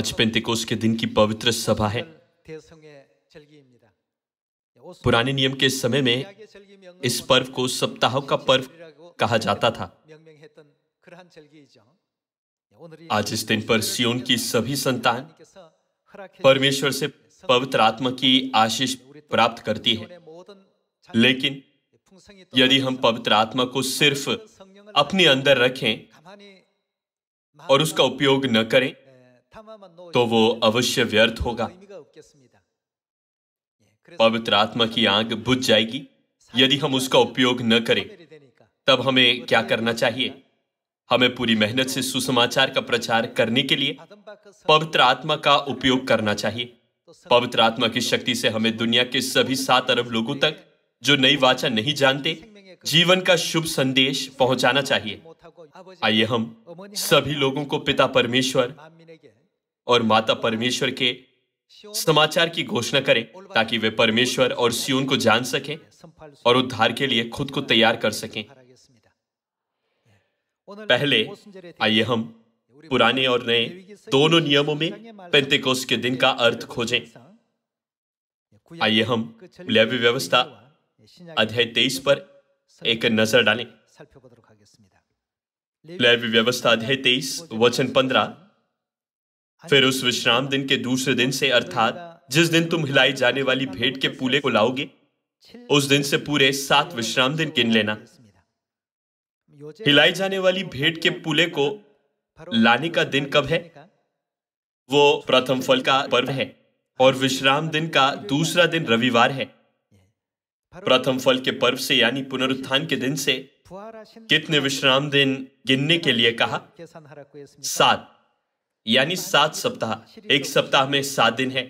आज पेंतिकोस के दिन की पवित्र सभा है पुराने नियम के समय में इस पर्व को सप्ताह का पर्व कहा जाता था आज इस दिन पर सियोन की सभी संतान परमेश्वर से पवित्र आत्मा की आशीष प्राप्त करती है लेकिन यदि हम पवित्र आत्मा को सिर्फ अपने अंदर रखें और उसका उपयोग न करें तो वो अवश्य व्यर्थ होगा पवित्र आत्मा की आग बुझ जाएगी यदि हम उसका उपयोग न करें तब हमें क्या करना चाहिए हमें पूरी मेहनत से सुसमाचार का प्रचार करने के लिए पवित्र आत्मा का उपयोग करना चाहिए पवित्र आत्मा की शक्ति से हमें दुनिया के सभी सात अरब लोगों तक जो नई वाचा नहीं जानते जीवन का शुभ संदेश पहुंचाना चाहिए आइए हम सभी लोगों को पिता परमेश्वर और माता परमेश्वर के समाचार की घोषणा करें ताकि वे परमेश्वर और सियोन को जान सकें और उद्धार के लिए खुद को तैयार कर सकें पहले आइए हम पुराने और नए दोनों नियमों में पेंतेकोस के दिन का अर्थ खोजें आइए हम लेवी व्यवस्था अध्याय तेईस पर एक नजर डालें लेवी व्यवस्था अध्याय तेईस वचन पंद्रह फिर उस विश्राम दिन के दूसरे दिन से अर्थात जिस दिन तुम हिलाई जाने वाली भेंट के पूले को लाओगे उस दिन से पूरे सात विश्राम दिन गिन लेना हिलाई जाने वाली भेंट के पूले को लाने का दिन कब है वो प्रथम फल का पर्व है और विश्राम दिन का दूसरा दिन रविवार है प्रथम फल के पर्व से यानी पुनरुत्थान के दिन से कितने विश्राम दिन गिनने के लिए कहा सात यानी सात सप्ताह एक सप्ताह में सात दिन है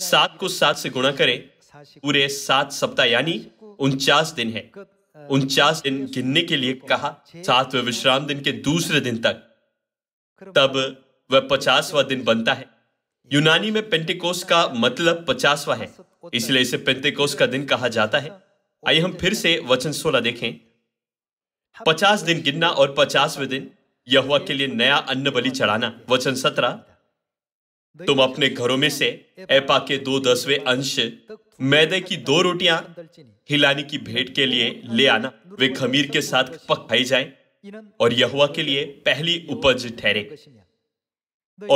सात को सात से गुणा करें पूरे सात सप्ताह यानी उनचास दिन है उनचास दिन गिनने के लिए कहा सातवें विश्राम दिन के दूसरे दिन तक तब वह पचासवा दिन बनता है यूनानी में पेंटिकोस का मतलब पचासवा है इसलिए इसे पेंटिकोस का दिन कहा जाता है आइए हम फिर से वचन सोलह देखें पचास दिन गिनना और पचासवें दिन यहुआ के लिए नया अन्न बलि चढ़ाना वचन सत्रह तुम अपने घरों में से एपा के दो दसवे अंश मैदे की दो रोटियां हिलानी की भेंट के लिए ले आना वे खमीर के साथ पकाई खाई जाए और यहुआ के लिए पहली उपज ठहरे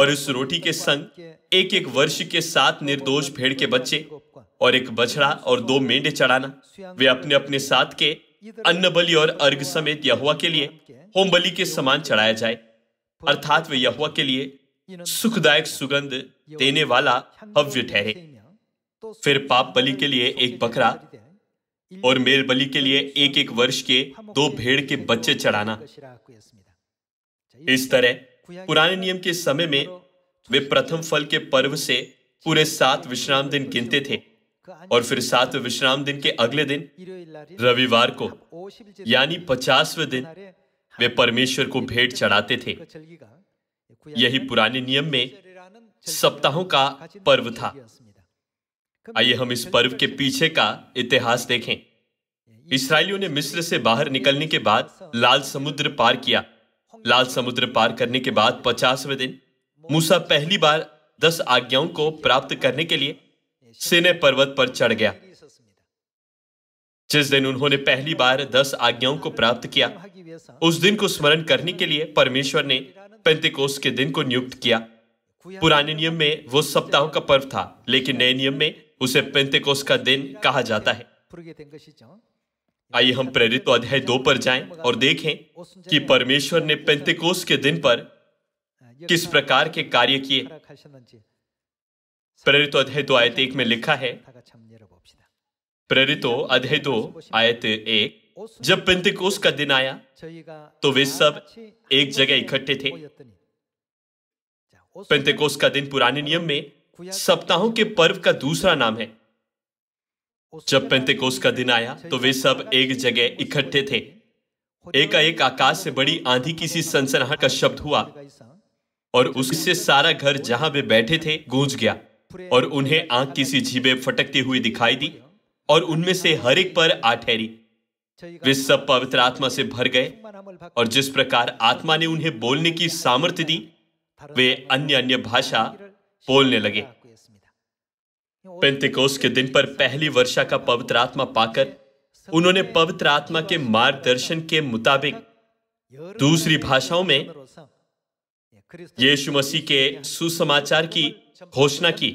और इस रोटी के संग एक एक वर्ष के सात निर्दोष भेड़ के बच्चे और एक बछड़ा और दो मेंढे चढ़ाना वे अपने अपने साथ के अन्न बलि और अर्घ समेत यहुआ के लिए होम बलि के समान चढ़ाया जाए अर्थात वे यहुआ के लिए सुखदायक सुगंध देने वाला हव्य ठहरे फिर पाप बलि के लिए एक बकरा और मेल बलि के लिए एक एक वर्ष के दो भेड़ के बच्चे चढ़ाना इस तरह पुराने नियम के समय में वे प्रथम फल के पर्व से पूरे सात विश्राम दिन गिनते थे और फिर सातवें विश्राम दिन के अगले दिन रविवार को यानी पचासवें दिन वे परमेश्वर को भेंट चढ़ाते थे यही पुराने नियम में सप्ताहों का पर्व था आइए हम इस पर्व के पीछे का इतिहास देखें इसराइलियों ने मिस्र से बाहर निकलने के बाद लाल समुद्र पार किया लाल समुद्र पार करने के बाद पचासवें दिन मूसा पहली बार दस आज्ञाओं को प्राप्त करने के लिए सिने पर्वत पर चढ़ गया जिस दिन उन्होंने पहली बार दस आज्ञाओं को प्राप्त किया उस दिन को स्मरण करने के लिए परमेश्वर ने पेंतिकोस के दिन को नियुक्त किया पुराने नियम में वो सप्ताहों का पर्व था लेकिन नए नियम में उसे पेंतिकोस का दिन कहा जाता है आइए हम प्रेरित अध्याय दो पर जाएं और देखें कि परमेश्वर ने पेंतिकोस के दिन पर किस प्रकार के कार्य किए प्रेरित अध्याय दो आयत एक में लिखा है प्रेरितो अध्याय दो आयत एक जब पिंतिकोस का दिन आया तो वे सब एक जगह इकट्ठे थे पेंतेकोस का दिन पुराने नियम में सप्ताहों के पर्व का दूसरा नाम है जब पेंतेकोस का दिन आया तो वे सब एक जगह इकट्ठे थे एकाएक आकाश से बड़ी आंधी किसी सनसनाहट का शब्द हुआ और उससे सारा घर जहां वे बैठे थे गूंज गया और उन्हें आंख की सी जीबे फटकती हुई दिखाई दी और उनमें से हर एक पर आ ठहरी वे सब पवित्र आत्मा से भर गए और जिस प्रकार आत्मा ने उन्हें बोलने की सामर्थ्य दी वे अन्य अन्य भाषा बोलने लगे पेंतिकोस के दिन पर पहली वर्षा का पवित्र आत्मा पाकर उन्होंने पवित्र आत्मा के मार्गदर्शन के मुताबिक दूसरी भाषाओं में यीशु मसीह के सुसमाचार की घोषणा की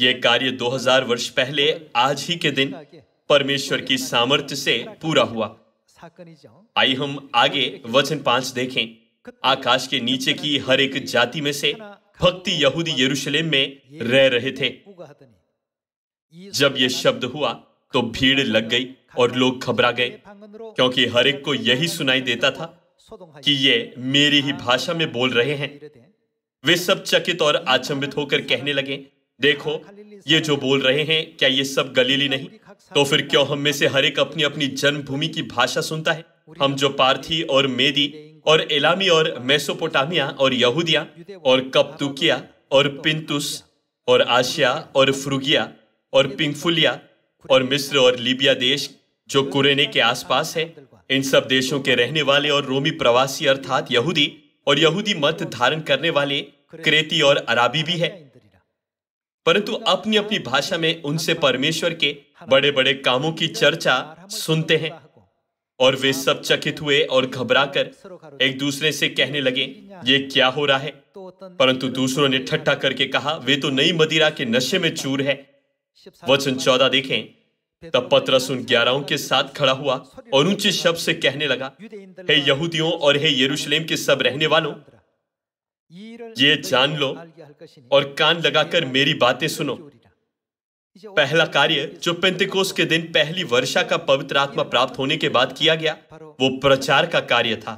ये कार्य 2000 वर्ष पहले आज ही के दिन परमेश्वर की सामर्थ्य से पूरा हुआ आई हम आगे वचन पांच देखें आकाश के नीचे की हर एक जाति में से भक्ति यहूदी यरूशलेम में रह रहे थे जब ये शब्द हुआ तो भीड़ लग गई और लोग घबरा गए क्योंकि हर एक को यही सुनाई देता था तो कि ये मेरी ही हाँ, भाषा में बोल रहे हैं वे सब चकित और आचंबित होकर कहने लगे देखो ये जो बोल रहे हैं क्या ये सब गलीली नहीं तो फिर क्यों हम में से हर एक अपनी अपनी जन्मभूमि की भाषा सुनता है हम जो पार्थी और मेदी और एलामी और मेसोपोटामिया और यहूदिया और कपतुकिया और पिंतुस और आशिया और फ्रुगिया और पिंगफुलिया और मिस्र और लीबिया देश जो कुरेने के आसपास है इन सब देशों के रहने वाले और रोमी प्रवासी अर्थात यहूदी और यहूदी मत धारण करने वाले क्रेती और अराबी भी है परंतु अपनी अपनी भाषा में उनसे परमेश्वर के बड़े बड़े कामों की चर्चा सुनते हैं और वे सब चकित हुए और घबराकर एक दूसरे से कहने लगे ये क्या हो रहा है परंतु दूसरों ने ठट्ठा करके कहा वे तो नई मदिरा के नशे में चूर है वचन चौदह देखें तब पतरस उन ग्यारहों के साथ खड़ा हुआ और ऊंचे शब्द से कहने लगा हे यहूदियों और हे यरूशलेम के सब रहने वालों ये जान लो और कान लगाकर मेरी बातें सुनो पहला कार्य जो पेंतिकोस के दिन पहली वर्षा का पवित्र आत्मा प्राप्त होने के बाद किया गया वो प्रचार का कार्य था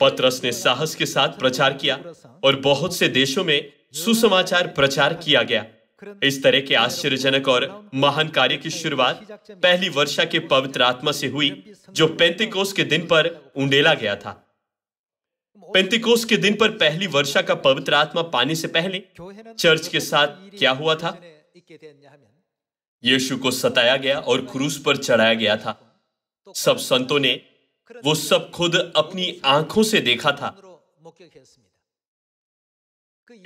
पतरस ने साहस के साथ प्रचार किया और बहुत से देशों में सुसमाचार प्रचार किया गया इस तरह के आश्चर्यजनक और महान कार्य की शुरुआत पहली वर्षा के पवित्र आत्मा से हुई जो पेंतिकोस के दिन पर उंडेला गया था पेंतिकोस के दिन पर पहली वर्षा का पवित्र आत्मा पाने से पहले चर्च के साथ क्या हुआ था यीशु को सताया गया और क्रूस पर चढ़ाया गया था सब संतों ने वो सब खुद अपनी आंखों से देखा था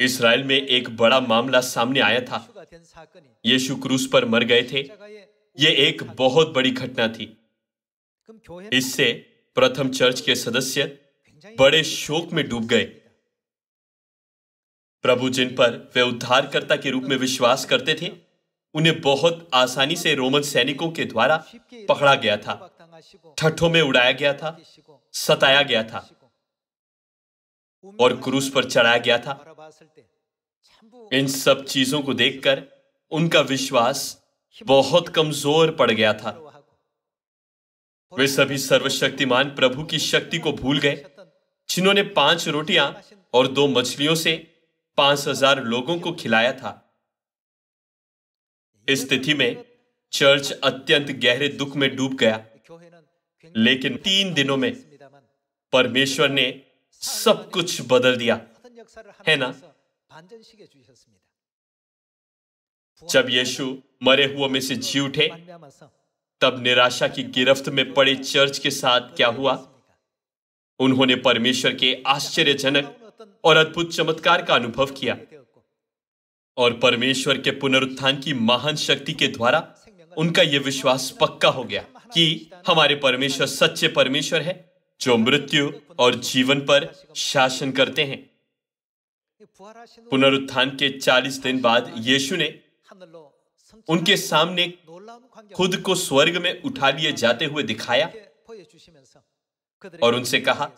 इसराइल में एक बड़ा मामला सामने आया था यीशु क्रूस पर मर गए थे ये एक बहुत बड़ी घटना थी इससे प्रथम चर्च के सदस्य बड़े शोक में डूब गए प्रभु जिन पर वे उद्धारकर्ता के रूप में विश्वास करते थे उन्हें बहुत आसानी से रोमन सैनिकों के द्वारा पकड़ा गया था ठट्ठों में उड़ाया गया था सताया गया था और क्रूस पर चढ़ाया गया था इन सब चीजों को देखकर उनका विश्वास बहुत कमजोर पड़ गया था वे सभी सर्वशक्तिमान प्रभु की शक्ति को भूल गए जिन्होंने पांच रोटियां और दो मछलियों से पांच हजार लोगों को खिलाया था इस स्थिति में चर्च अत्यंत गहरे दुख में डूब गया लेकिन तीन दिनों में परमेश्वर ने सब कुछ बदल दिया है ना जब यीशु मरे हुए में से जी उठे तब निराशा की गिरफ्त में पड़े चर्च के साथ क्या हुआ उन्होंने परमेश्वर के आश्चर्यजनक और अद्भुत चमत्कार का अनुभव किया और परमेश्वर के पुनरुत्थान की महान शक्ति के द्वारा उनका यह विश्वास पक्का हो गया कि हमारे परमेश्वर सच्चे परमेश्वर है जो मृत्यु और जीवन पर शासन करते हैं पुनरुत्थान के 40 दिन बाद यीशु ने उनके सामने खुद को स्वर्ग में उठा लिए जाते हुए दिखाया और उनसे कहा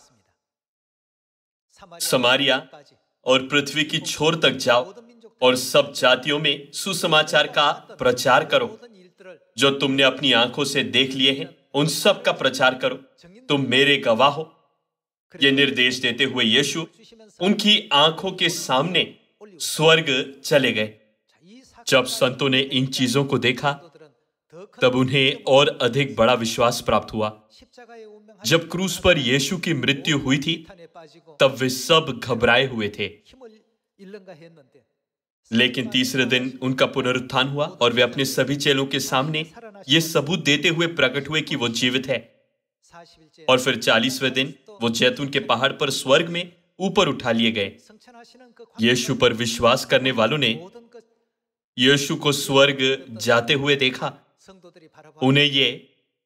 समारिया और पृथ्वी की छोर तक जाओ और सब जातियों में सुसमाचार का प्रचार करो जो तुमने अपनी आंखों से देख लिए हैं उन सब का प्रचार करो तुम मेरे गवाह हो ये निर्देश देते हुए यीशु उनकी आंखों के सामने स्वर्ग चले गए जब संतों ने इन चीजों को देखा तब उन्हें और अधिक बड़ा विश्वास प्राप्त हुआ जब क्रूस पर यीशु की मृत्यु हुई थी तब वे सब घबराए हुए थे लेकिन तीसरे दिन उनका पुनरुत्थान हुआ और वे अपने सभी चेलों के सामने ये सबूत देते हुए प्रकट हुए कि वो जीवित है और फिर चालीसवें दिन वो जैतून के पहाड़ पर स्वर्ग में ऊपर उठा लिए गए यीशु पर विश्वास करने वालों ने यीशु को स्वर्ग जाते हुए देखा उन्हें ये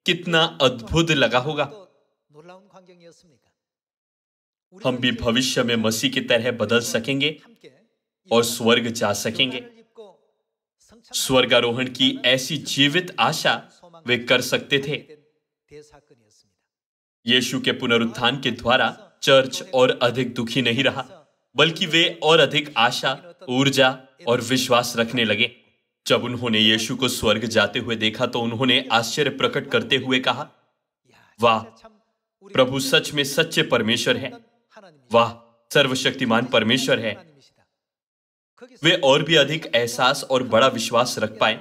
कितना अद्भुत लगा होगा हम भी भविष्य में मसीह की तरह बदल सकेंगे और स्वर्ग जा सकेंगे स्वर्गारोहण की ऐसी जीवित आशा वे कर सकते थे यीशु के पुनरुत्थान के द्वारा चर्च और अधिक दुखी नहीं रहा बल्कि वे और अधिक आशा ऊर्जा और विश्वास रखने लगे जब उन्होंने यीशु को स्वर्ग जाते हुए देखा तो उन्होंने आश्चर्य प्रकट करते हुए कहा वाह प्रभु सच में सच्चे परमेश्वर है वाह सर्वशक्तिमान परमेश्वर है वे और भी अधिक एहसास और बड़ा विश्वास रख पाए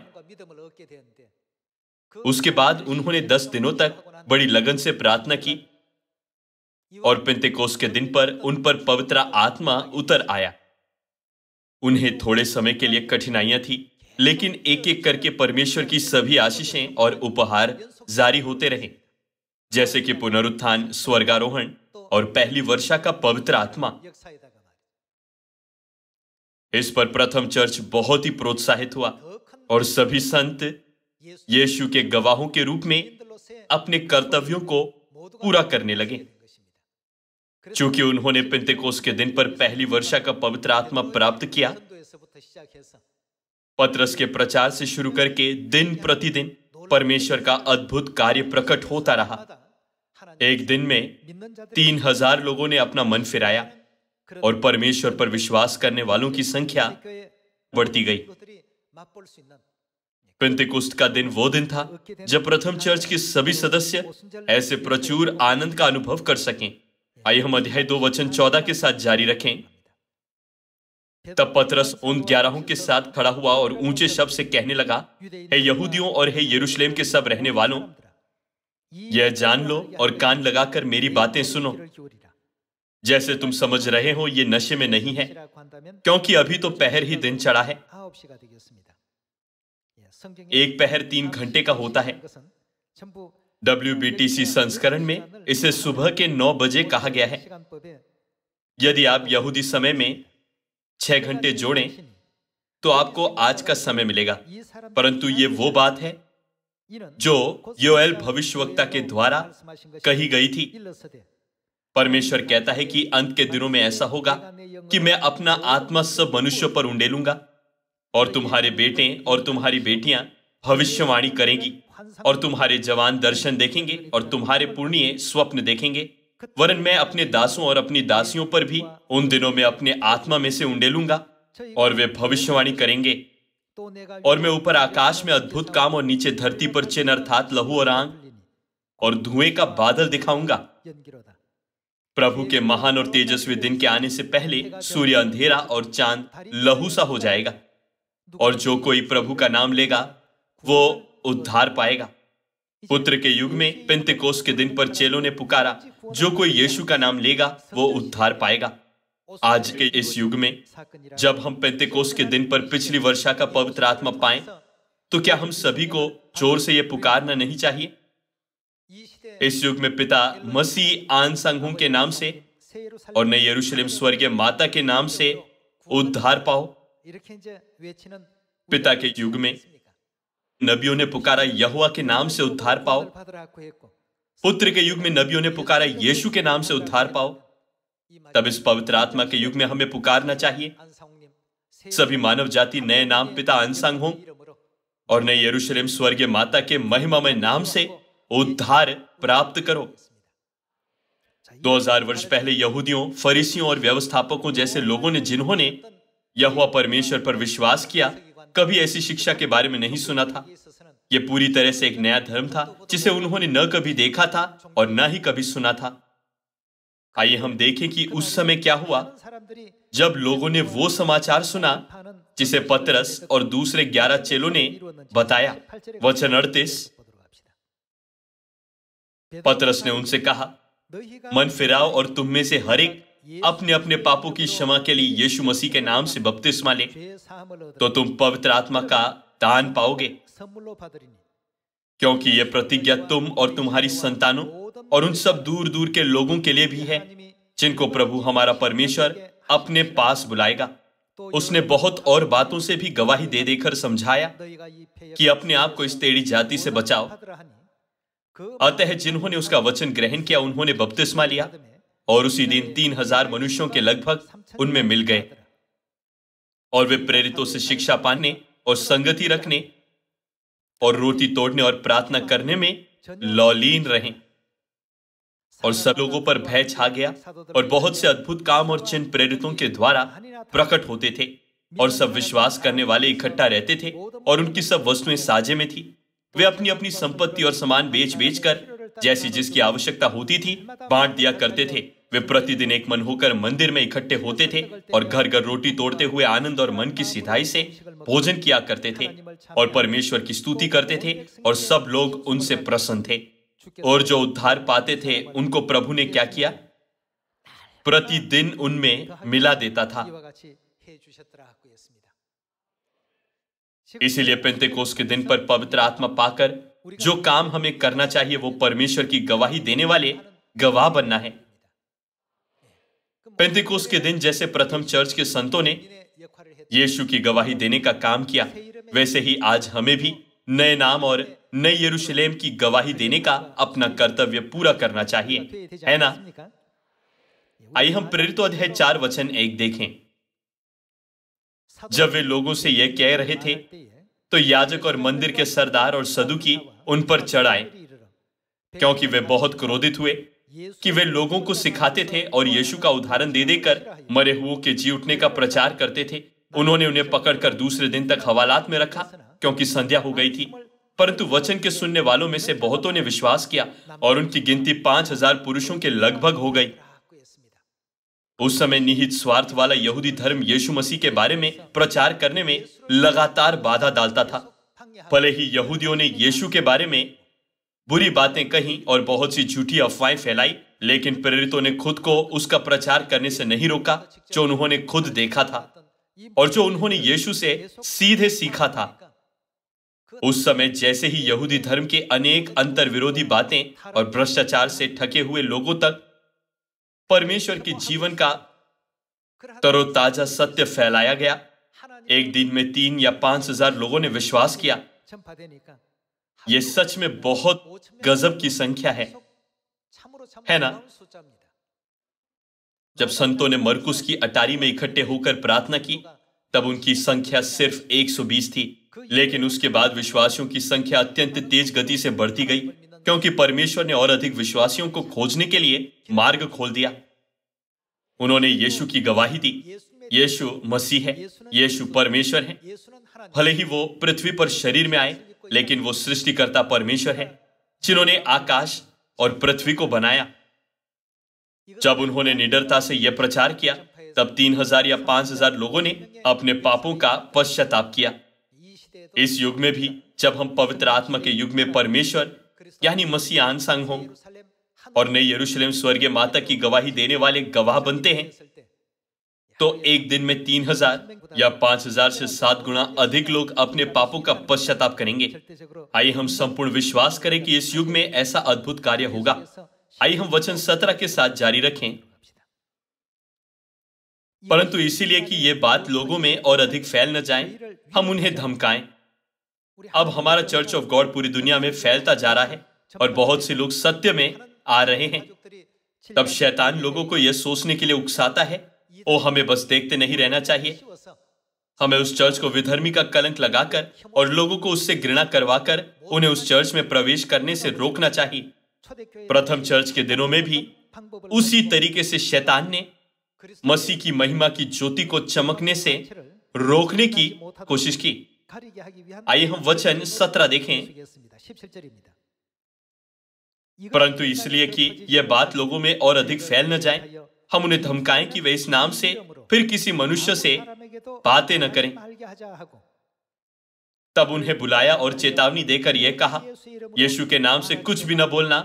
उसके बाद उन्होंने दस दिनों तक बड़ी लगन से प्रार्थना की और पिंतेकोस के दिन पर उन पर पवित्र आत्मा उतर आया उन्हें थोड़े समय के लिए कठिनाइयां थी लेकिन एक एक करके परमेश्वर की सभी आशीषें और उपहार जारी होते रहे जैसे कि पुनरुत्थान स्वर्गारोहण और पहली वर्षा का पवित्र आत्मा इस पर प्रथम चर्च बहुत ही प्रोत्साहित हुआ और सभी संत यीशु के गवाहों के रूप में अपने कर्तव्यों को पूरा करने लगे क्योंकि उन्होंने पिंतकोस के दिन पर पहली वर्षा का पवित्र आत्मा प्राप्त किया पत्रस के प्रचार से शुरू करके दिन प्रतिदिन परमेश्वर का अद्भुत कार्य प्रकट होता रहा एक दिन में तीन हजार लोगों ने अपना मन फिराया और परमेश्वर पर विश्वास करने वालों की संख्या बढ़ती गई पिंतिकुस्त का दिन वो दिन था जब प्रथम चर्च के सभी सदस्य ऐसे प्रचुर आनंद का अनुभव कर सकें आइए हम अध्याय दो वचन चौदह के साथ जारी रखें तब पतरस उन ग्यारहों के साथ खड़ा हुआ और ऊंचे शब्द से कहने लगा हे यहूदियों और हे यरूशलेम के सब रहने वालों यह जान लो और कान लगाकर मेरी बातें सुनो जैसे तुम समझ रहे हो ये नशे में नहीं है क्योंकि अभी तो पहर ही दिन चढ़ा है एक पहर तीन घंटे का होता है डब्ल्यू संस्करण में इसे सुबह के नौ बजे कहा गया है यदि आप यहूदी समय में छह घंटे जोड़ें तो आपको आज का समय मिलेगा परंतु ये वो बात है जो योएल भविष्यवक्ता के द्वारा कही गई थी परमेश्वर कहता है कि अंत के दिनों में ऐसा होगा कि मैं अपना आत्मा सब मनुष्यों पर उंडेलूंगा और तुम्हारे बेटे और तुम्हारी बेटियां भविष्यवाणी करेंगी और तुम्हारे जवान दर्शन देखेंगे और तुम्हारे पुण्य स्वप्न देखेंगे वरन मैं अपने दासों और अपनी दासियों पर भी उन दिनों में अपने आत्मा में से उंडेलूंगा और वे भविष्यवाणी करेंगे और मैं ऊपर आकाश में अद्भुत काम और नीचे धरती पर चिन्ह अर्थात लहू और आंग और धुएं का बादल दिखाऊंगा प्रभु के महान और तेजस्वी दिन के आने से पहले सूर्य अंधेरा और चांद लहू सा हो जाएगा और जो कोई प्रभु का नाम लेगा वो उद्धार पाएगा पुत्र के युग में पिंतकोस के दिन पर चेलों ने पुकारा जो कोई यीशु का नाम लेगा वो उद्धार पाएगा आज के इस युग में जब हम पेंतिकोस के दिन पर पिछली वर्षा का पवित्र आत्मा पाए तो क्या हम सभी को जोर से यह पुकारना नहीं चाहिए इस युग में पिता मसीह आन संघू के नाम से और नई यरूशलेम स्वर्गीय माता के नाम से उद्धार पाओ पिता के युग में नबियों ने पुकारा यहुआ के नाम से उद्धार पाओ पुत्र के युग में नबियों ने पुकारा यीशु के नाम से उद्धार पाओ तब इस पवित्र आत्मा के युग में हमें पुकारना चाहिए सभी मानव जाति नए नाम पिता अनसंग हो और नए यरूशलेम स्वर्गीय माता के महिमामय नाम से उद्धार प्राप्त करो 2000 वर्ष पहले यहूदियों फरीसियों और व्यवस्थापकों जैसे लोगों ने जिन्होंने यहुआ परमेश्वर पर विश्वास किया कभी ऐसी शिक्षा के बारे में नहीं सुना था यह पूरी तरह से एक नया धर्म था जिसे उन्होंने न कभी देखा था और न ही कभी सुना था आइए हम देखें कि उस समय क्या हुआ जब लोगों ने वो समाचार सुना जिसे पतरस और दूसरे ग्यारह चेलों ने बताया वचन अड़तीस पतरस ने उनसे कहा मन फिराओ और तुम में से हर एक अपने अपने पापों की क्षमा के लिए यीशु मसीह के नाम से बपतिस्मा ले तो तुम पवित्र आत्मा का दान पाओगे क्योंकि यह प्रतिज्ञा तुम और तुम्हारी संतानों और उन सब दूर दूर के लोगों के लिए भी है जिनको प्रभु हमारा परमेश्वर अपने पास बुलाएगा उसने बहुत और बातों से भी गवाही दे देकर समझाया कि अपने आप को इस टेढ़ी जाति से बचाओ अतः जिन्होंने उसका वचन ग्रहण किया उन्होंने बपतिस्मा लिया और उसी दिन तीन हजार मनुष्यों के लगभग उनमें मिल गए और वे प्रेरितों से शिक्षा पाने और संगति रखने और रोटी तोड़ने और प्रार्थना करने में लौलीन रहे और सब लोगों पर भय छा गया और बहुत से अद्भुत काम और चिन्ह प्रेरितों के द्वारा प्रकट होते थे और सब विश्वास करने वाले इकट्ठा रहते थे और उनकी सब वस्तुएं साझे में थी वे अपनी अपनी संपत्ति और सामान बेच बेच कर जैसी जिसकी आवश्यकता होती थी बांट दिया करते थे वे प्रतिदिन एक मन होकर मंदिर में इकट्ठे होते थे और घर घर रोटी तोड़ते हुए आनंद और मन की सिधाई से भोजन किया करते थे और परमेश्वर की स्तुति करते थे और सब लोग उनसे प्रसन्न थे और जो उद्धार पाते थे उनको प्रभु ने क्या किया प्रतिदिन उनमें मिला देता था इसीलिए पेंतेकोस के दिन पर पवित्र आत्मा पाकर जो काम हमें करना चाहिए वो परमेश्वर की गवाही देने वाले गवाह बनना है पेंतेकोस के दिन जैसे प्रथम चर्च के संतों ने यीशु की गवाही देने का काम किया वैसे ही आज हमें भी नए नाम और नए यरूशलेम की गवाही देने का अपना कर्तव्य पूरा करना चाहिए है ना आइए हम प्रेरित अध्याय चार वचन एक देखें जब वे लोगों से यह कह रहे थे तो याजक और मंदिर के सरदार और सदुकी उन पर चढ़ाए क्योंकि वे बहुत क्रोधित हुए कि वे लोगों को सिखाते थे और यीशु का उदाहरण दे देकर मरे हुओं के जी उठने का प्रचार करते थे उन्होंने उन्हें पकड़कर दूसरे दिन तक हवालात में रखा क्योंकि संध्या हो गई थी परंतु वचन के सुनने वालों में से बहुतों ने विश्वास किया और उनकी गिनती पांच हजार पुरुषों के लगभग हो गई उस समय निहित स्वार्थ वाला यहूदी धर्म यीशु मसीह के बारे में प्रचार करने में लगातार बाधा डालता था भले ही यहूदियों ने यीशु के बारे में बुरी बातें कही और बहुत सी झूठी अफवाहें फैलाई लेकिन प्रेरितों ने खुद को उसका प्रचार करने से नहीं रोका जो उन्होंने खुद देखा था और जो उन्होंने यीशु से सीधे सीखा था उस समय जैसे ही यहूदी धर्म के अनेक अंतर विरोधी बातें और भ्रष्टाचार से ठके हुए लोगों तक परमेश्वर के जीवन का तरोताजा सत्य फैलाया गया एक दिन में तीन या पांच हजार लोगों ने विश्वास किया ये सच में बहुत गजब की संख्या है है ना जब संतों ने मरकुस की अटारी में इकट्ठे होकर प्रार्थना की तब उनकी संख्या सिर्फ 120 थी लेकिन उसके बाद विश्वासियों की संख्या अत्यंत तेज गति से बढ़ती गई क्योंकि परमेश्वर ने और अधिक विश्वासियों को खोजने के लिए मार्ग खोल दिया उन्होंने यीशु की गवाही दी यीशु मसीह है यीशु परमेश्वर है भले ही वो पृथ्वी पर शरीर में आए लेकिन वो सृष्टिकर्ता परमेश्वर है जिन्होंने आकाश और पृथ्वी को बनाया जब उन्होंने निडरता से यह प्रचार किया तब तीन हजार या पांच हजार लोगों ने अपने पापों का पश्चाताप किया इस युग में भी जब हम पवित्र आत्मा के युग में परमेश्वर यानी मसीह आनसंग हो और नए यरूशलेम स्वर्गीय माता की गवाही देने वाले गवाह बनते हैं तो एक दिन में तीन हजार या पांच हजार से सात गुना अधिक लोग अपने पापों का पश्चाताप करेंगे आइए हम संपूर्ण विश्वास करें कि इस युग में ऐसा अद्भुत कार्य होगा आइए हम वचन सत्रह के साथ जारी रखें परंतु इसीलिए कि ये बात लोगों में और अधिक फैल न जाए हम उन्हें धमकाएं अब हमारा चर्च ऑफ गॉड पूरी दुनिया में फैलता जा रहा है और बहुत से लोग सत्य में आ रहे हैं तब शैतान लोगों को यह सोचने के लिए उकसाता है ओ तो हमें बस देखते नहीं रहना चाहिए हमें उस चर्च को विधर्मी का कलंक लगाकर और लोगों को उससे घृणा करवाकर उन्हें उस चर्च में प्रवेश करने से रोकना चाहिए अच्छा प्रथम चर्च के दिनों में भी उसी तरीके से शैतान ने मसीह की महिमा की ज्योति को चमकने से रोकने की कोशिश की आइए हम वचन सत्रह देखें परंतु इसलिए कि यह बात लोगों में और अधिक फैल न जाए हम उन्हें धमकाएं कि वे इस नाम से फिर किसी मनुष्य से बातें न करें तब उन्हें बुलाया और हाँ, चेतावनी देकर यह कहा यीशु के नाम से कुछ भी न बोलना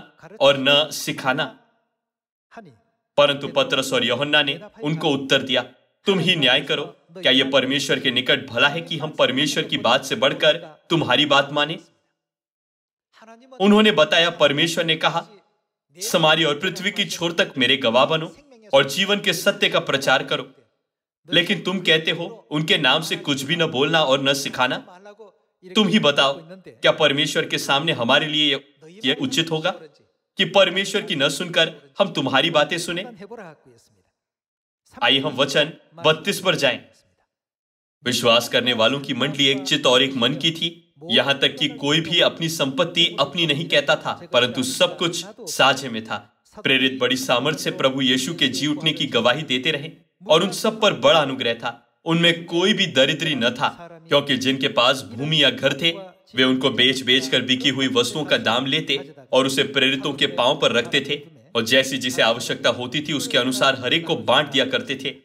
और न सिखाना हाँ, हाँ, परंतु पत्रस और यौहन्ना ने उनको उत्तर दिया तुम ही न्याय करो क्या यह परमेश्वर के निकट भला है कि हम परमेश्वर की बात से बढ़कर तुम्हारी बात माने उन्होंने बताया परमेश्वर ने कहा समारी और पृथ्वी की छोर तक मेरे गवाह बनो और जीवन के सत्य का प्रचार करो लेकिन तुम कहते हो उनके नाम से कुछ भी न बोलना और न सिखाना तुम ही बताओ क्या परमेश्वर के सामने हमारे लिए यह उचित होगा कि परमेश्वर की न सुनकर हम तुम्हारी बातें सुने आइए हम वचन बत्तीस पर जाएं। विश्वास करने वालों की मंडली एक चित और एक मन की थी यहाँ तक कि कोई भी अपनी संपत्ति अपनी नहीं कहता था परंतु सब कुछ साझे में था प्रेरित बड़ी सामर्थ्य से प्रभु यीशु के जी उठने की गवाही देते रहे और उन सब पर बड़ा अनुग्रह था उनमें कोई भी दरिद्री न था क्योंकि जिनके पास भूमि या घर थे वे उनको बेच बेच कर बिकी हुई वस्तुओं का दाम लेते और उसे प्रेरितों के पांव पर रखते थे और जैसी जिसे आवश्यकता होती थी उसके अनुसार हरेक को बांट दिया करते थे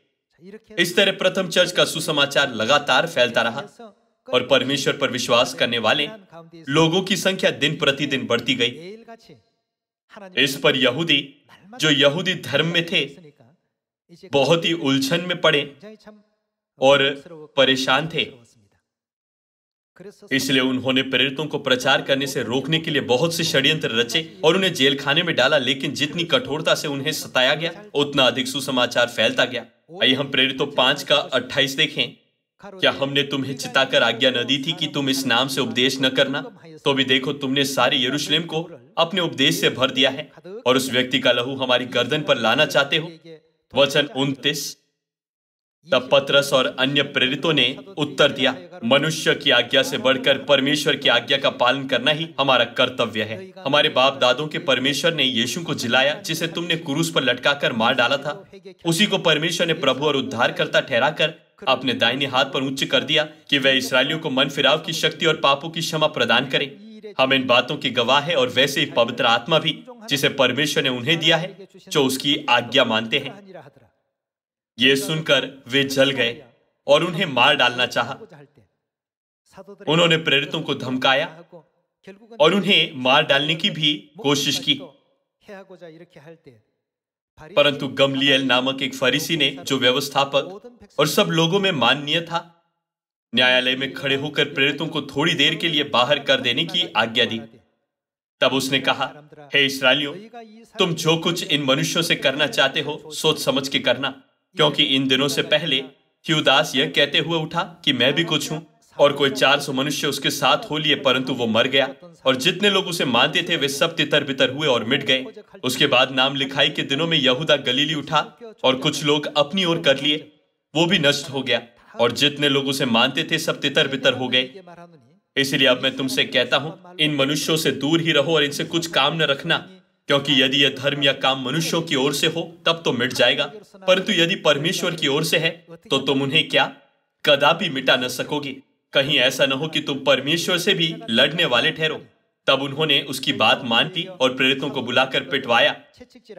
इस तरह प्रथम चर्च का सुसमाचार लगातार फैलता रहा और परमेश्वर पर विश्वास करने वाले लोगों की संख्या दिन प्रतिदिन बढ़ती गई इस पर यहूदी जो यहूदी धर्म में थे बहुत ही उलझन में पड़े और परेशान थे इसलिए उन्होंने प्रेरितों को प्रचार करने से रोकने के लिए बहुत से षड्यंत्र रचे और उन्हें जेल खाने में डाला लेकिन जितनी कठोरता से उन्हें सताया गया उतना अधिक सुसमाचार फैलता गया आइए हम प्रेरितों पांच का अट्ठाईस देखें क्या हमने तुम्हें चिताकर आज्ञा न दी थी कि तुम इस नाम से उपदेश न करना तो भी देखो तुमने सारे यरूशलेम को अपने उपदेश से भर दिया है और उस व्यक्ति का लहू हमारी गर्दन पर लाना चाहते हो वचन उन्तीस तब पत्रस और अन्य प्रेरितों ने उत्तर दिया मनुष्य की आज्ञा से बढ़कर परमेश्वर की आज्ञा का पालन करना ही हमारा कर्तव्य है हमारे बाप दादों के परमेश्वर ने यीशु को जिलाया जिसे तुमने क्रूस पर लटकाकर मार डाला था उसी को परमेश्वर ने प्रभु और उद्धारकर्ता ठहराकर अपने दाहिने हाथ पर उच्च कर दिया कि वह इसराइलियों को मन फिराव की शक्ति और पापों की क्षमा प्रदान करे हम इन बातों की गवाह है और वैसे ही पवित्र आत्मा भी जिसे परमेश्वर ने उन्हें दिया है जो उसकी आज्ञा मानते हैं ये सुनकर वे जल गए और उन्हें मार डालना चाहा। उन्होंने प्रेरितों को धमकाया और उन्हें मार डालने की भी कोशिश की परंतु गमलियल नामक एक फरीसी ने जो व्यवस्थापक और सब लोगों में माननीय था न्यायालय में खड़े होकर प्रेरितों को थोड़ी देर के लिए बाहर कर देने की आज्ञा दी तब उसने कहा हे hey, इसराइलियों तुम जो कुछ इन मनुष्यों से करना चाहते हो सोच समझ के करना क्योंकि इन दिनों से पहले ह्यूदास यह कहते हुए उठा कि मैं भी कुछ हूँ और कोई 400 मनुष्य उसके साथ हो लिए परंतु वो मर गया और जितने लोग उसे मानते थे वे सब तितर बितर हुए और मिट गए उसके बाद नाम लिखाई के दिनों में यहूदा गलीली उठा और कुछ लोग अपनी ओर कर लिए वो भी नष्ट हो गया और जितने लोग उसे मानते थे सब तितर बितर हो गए इसलिए अब मैं तुमसे कहता हूँ इन मनुष्यों से दूर ही रहो और इनसे कुछ काम न रखना क्योंकि यदि यह धर्म या काम मनुष्यों की ओर से हो तब तो मिट जाएगा परंतु यदि परमेश्वर की ओर से है तो तुम उन्हें क्या कदापि मिटा न सकोगे कहीं ऐसा न हो कि तुम परमेश्वर से भी लड़ने वाले ठहरो तब उन्होंने उसकी बात मान ली और प्रेरितों को बुलाकर पिटवाया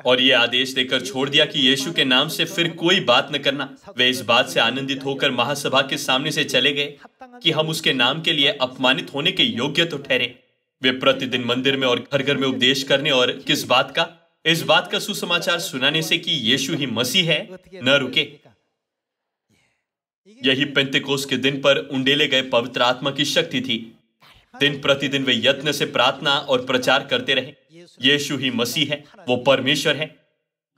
और ये आदेश देकर छोड़ दिया कि यीशु के नाम से फिर कोई बात न करना वे इस बात से आनंदित होकर महासभा के सामने से चले गए कि हम उसके नाम के लिए अपमानित होने के योग्य तो ठहरे वे प्रतिदिन मंदिर में और घर घर में उपदेश करने और किस बात का इस बात का सुसमाचार सुनाने से कि यीशु ही मसीह है न रुके यही पेंतिकोस के दिन पर उंडेले गए पवित्र आत्मा की शक्ति थी दिन प्रतिदिन वे यत्न से प्रार्थना और प्रचार करते रहे यीशु ही मसीह है वो परमेश्वर है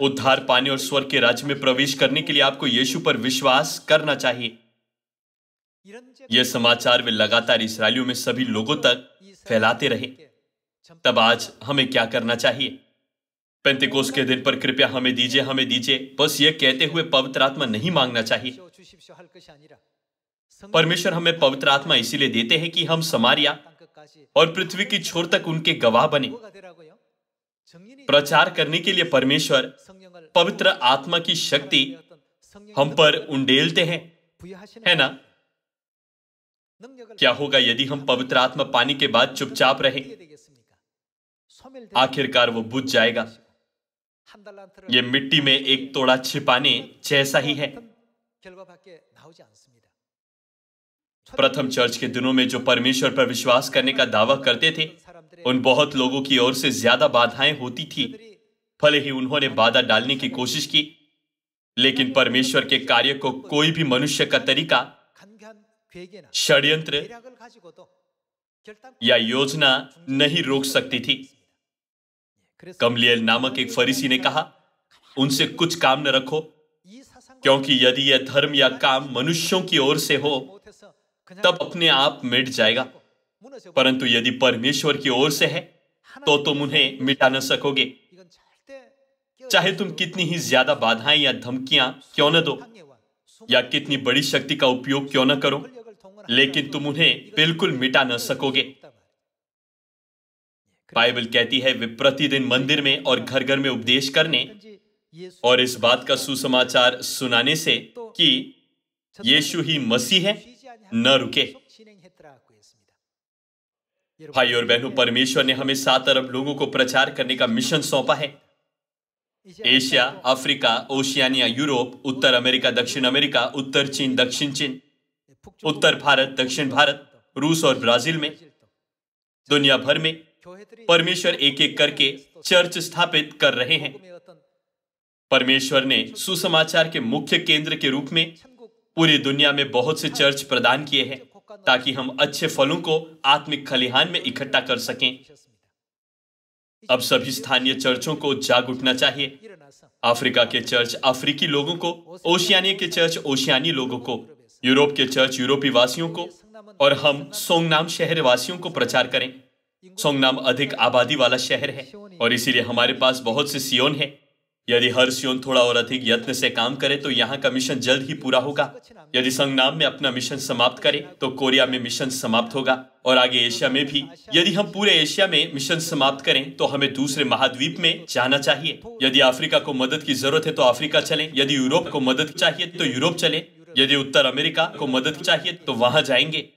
उद्धार पाने और स्वर्ग के राज्य में प्रवेश करने के लिए आपको यीशु पर विश्वास करना चाहिए यह समाचार वे लगातार इसराइलियों में सभी लोगों तक फैलाते रहे तब आज हमें क्या करना चाहिए पेंतिकोस के दिन पर कृपया हमें दीजिए हमें दीजिए बस ये कहते हुए पवित्र आत्मा नहीं मांगना चाहिए परमेश्वर हमें पवित्र आत्मा इसीलिए देते हैं कि हम समारिया और पृथ्वी की छोर तक उनके गवाह बने प्रचार करने के लिए परमेश्वर पवित्र आत्मा की शक्ति हम पर उंडेलते हैं है ना क्या होगा यदि हम पवित्र आत्मा पानी के बाद चुपचाप रहे आखिरकार वो बुझ जाएगा ये मिट्टी में एक तोड़ा छिपाने जैसा ही है प्रथम चर्च के दिनों में जो परमेश्वर पर विश्वास करने का दावा करते थे उन बहुत लोगों की ओर से ज्यादा बाधाएं होती थी भले ही उन्होंने बाधा डालने की कोशिश की लेकिन परमेश्वर के कार्य को कोई भी मनुष्य का तरीका षड्यंत्र या योजना नहीं रोक सकती थी कमलियल नामक एक फरीसी ने कहा उनसे कुछ काम न रखो क्योंकि यदि यह धर्म या काम मनुष्यों की ओर से हो तब अपने आप मिट जाएगा परंतु यदि परमेश्वर की ओर से है तो तुम उन्हें मिटा न सकोगे चाहे तुम कितनी ही ज्यादा बाधाएं या धमकियां क्यों न दो या कितनी बड़ी शक्ति का उपयोग क्यों न करो लेकिन तुम उन्हें बिल्कुल मिटा न सकोगे बाइबल कहती है वे प्रतिदिन मंदिर में और घर घर में उपदेश करने और इस बात का सुसमाचार सुनाने से कि यीशु ही मसीह है न रुके भाई और बहनों परमेश्वर ने हमें सात अरब लोगों को प्रचार करने का मिशन सौंपा है एशिया अफ्रीका ओशियानिया यूरोप उत्तर अमेरिका दक्षिण अमेरिका उत्तर चीन दक्षिण चीन उत्तर भारत दक्षिण भारत रूस और ब्राजील में दुनिया भर में परमेश्वर एक एक करके चर्च स्थापित कर रहे हैं परमेश्वर ने सुसमाचार के मुख्य केंद्र के रूप में पूरी दुनिया में बहुत से चर्च प्रदान किए हैं ताकि हम अच्छे फलों को आत्मिक खलिहान में इकट्ठा कर सकें अब सभी स्थानीय चर्चों को जाग उठना चाहिए अफ्रीका के चर्च अफ्रीकी लोगों को ओशियानिया के चर्च ओशियानी लोगों को यूरोप के चर्च यूरोपीय वासियों को और हम सोंगनाम शहर वासियों को प्रचार करें सोंगनाम अधिक आबादी वाला शहर है और इसीलिए हमारे पास बहुत से सियोन है यदि हर सियोन थोड़ा और अधिक यत्न से काम करे तो यहाँ का मिशन जल्द ही पूरा होगा यदि संगनाम में अपना मिशन समाप्त करे तो कोरिया में मिशन समाप्त होगा और आगे एशिया में भी यदि हम पूरे एशिया में मिशन समाप्त करें तो हमें दूसरे महाद्वीप में जाना चाहिए यदि अफ्रीका को मदद की जरूरत है तो अफ्रीका चले यदि यूरोप को मदद चाहिए तो यूरोप चले यदि उत्तर अमेरिका को मदद चाहिए तो वहां जाएंगे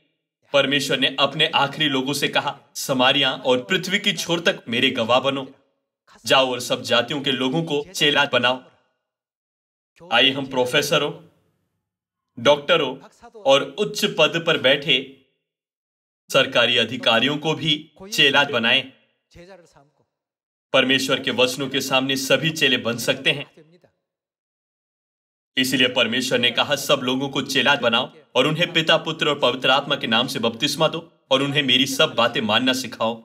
परमेश्वर ने अपने आखिरी लोगों से कहा समारिया और पृथ्वी की छोर तक मेरे गवाह बनो जाओ और सब जातियों के लोगों को चेला बनाओ आइए हम डॉक्टर हो और उच्च पद पर बैठे सरकारी अधिकारियों को भी चेला बनाएं। परमेश्वर के वचनों के सामने सभी चेले बन सकते हैं इसीलिए परमेश्वर ने कहा सब लोगों को चेला बनाओ और उन्हें पिता पुत्र और पवित्र आत्मा के नाम से बपतिस्मा दो और उन्हें मेरी सब बातें मानना सिखाओ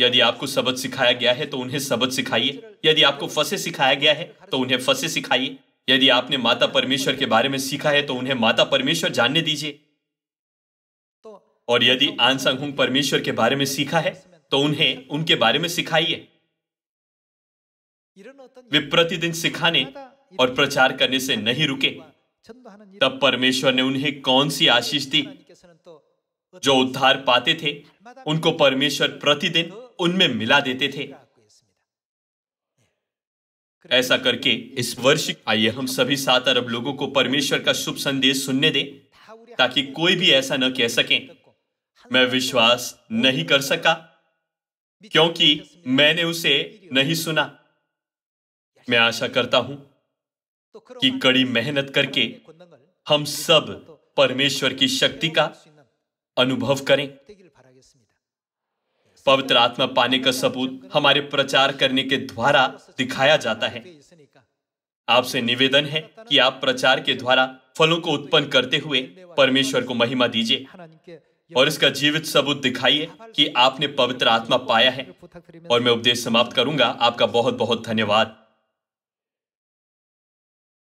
यदि आपको सबक सिखाया गया है तो उन्हें सबक सिखाइए यदि आपको फंसे सिखाया गया है तो उन्हें फंसे सिखाइए यदि आपने माता परमेश्वर के बारे में सीखा है तो उन्हें माता परमेश्वर जानने दीजिए और यदि आनसंग परमेश्वर के बारे में सीखा है तो उन्हें उनके बारे में सिखाइए वे प्रतिदिन सिखाने और प्रचार करने से नहीं रुके तब परमेश्वर ने उन्हें कौन सी आशीष दी जो उद्धार पाते थे उनको परमेश्वर प्रतिदिन उनमें मिला देते थे ऐसा करके इस वर्ष आइए हम सभी सात अरब लोगों को परमेश्वर का शुभ संदेश सुनने दें ताकि कोई भी ऐसा न कह सके मैं विश्वास नहीं कर सका क्योंकि मैंने उसे नहीं सुना मैं आशा करता हूं कि कड़ी मेहनत करके हम सब तो तो परमेश्वर की शक्ति का अनुभव करें पवित्र तो आत्मा पाने का सबूत हमारे प्रचार करने के द्वारा दिखाया जाता है आपसे निवेदन है कि आप प्रचार के द्वारा फलों को उत्पन्न करते हुए परमेश्वर को महिमा दीजिए और इसका जीवित सबूत दिखाइए कि आपने पवित्र आत्मा पाया है और मैं उपदेश समाप्त करूंगा आपका बहुत बहुत धन्यवाद